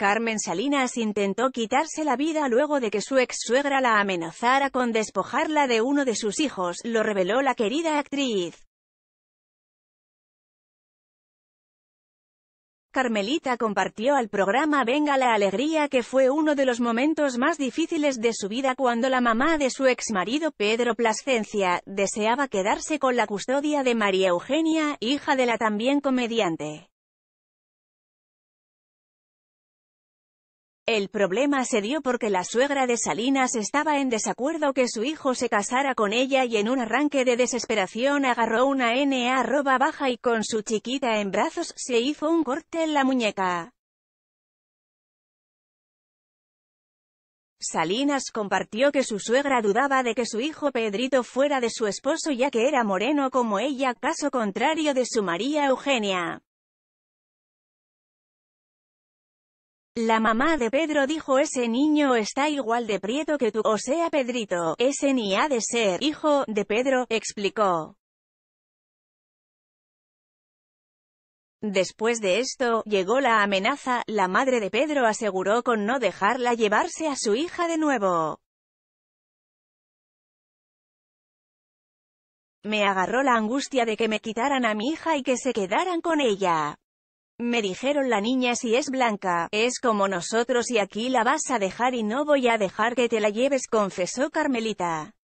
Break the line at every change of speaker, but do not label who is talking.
Carmen Salinas intentó quitarse la vida luego de que su ex-suegra la amenazara con despojarla de uno de sus hijos, lo reveló la querida actriz. Carmelita compartió al programa Venga la Alegría que fue uno de los momentos más difíciles de su vida cuando la mamá de su ex marido Pedro Plascencia, deseaba quedarse con la custodia de María Eugenia, hija de la también comediante. El problema se dio porque la suegra de Salinas estaba en desacuerdo que su hijo se casara con ella y en un arranque de desesperación agarró una N roba baja y con su chiquita en brazos se hizo un corte en la muñeca. Salinas compartió que su suegra dudaba de que su hijo Pedrito fuera de su esposo ya que era moreno como ella, caso contrario de su María Eugenia. La mamá de Pedro dijo ese niño está igual de prieto que tú, o sea Pedrito, ese ni ha de ser, hijo, de Pedro, explicó. Después de esto, llegó la amenaza, la madre de Pedro aseguró con no dejarla llevarse a su hija de nuevo. Me agarró la angustia de que me quitaran a mi hija y que se quedaran con ella. Me dijeron la niña si es blanca, es como nosotros y aquí la vas a dejar y no voy a dejar que te la lleves, confesó Carmelita.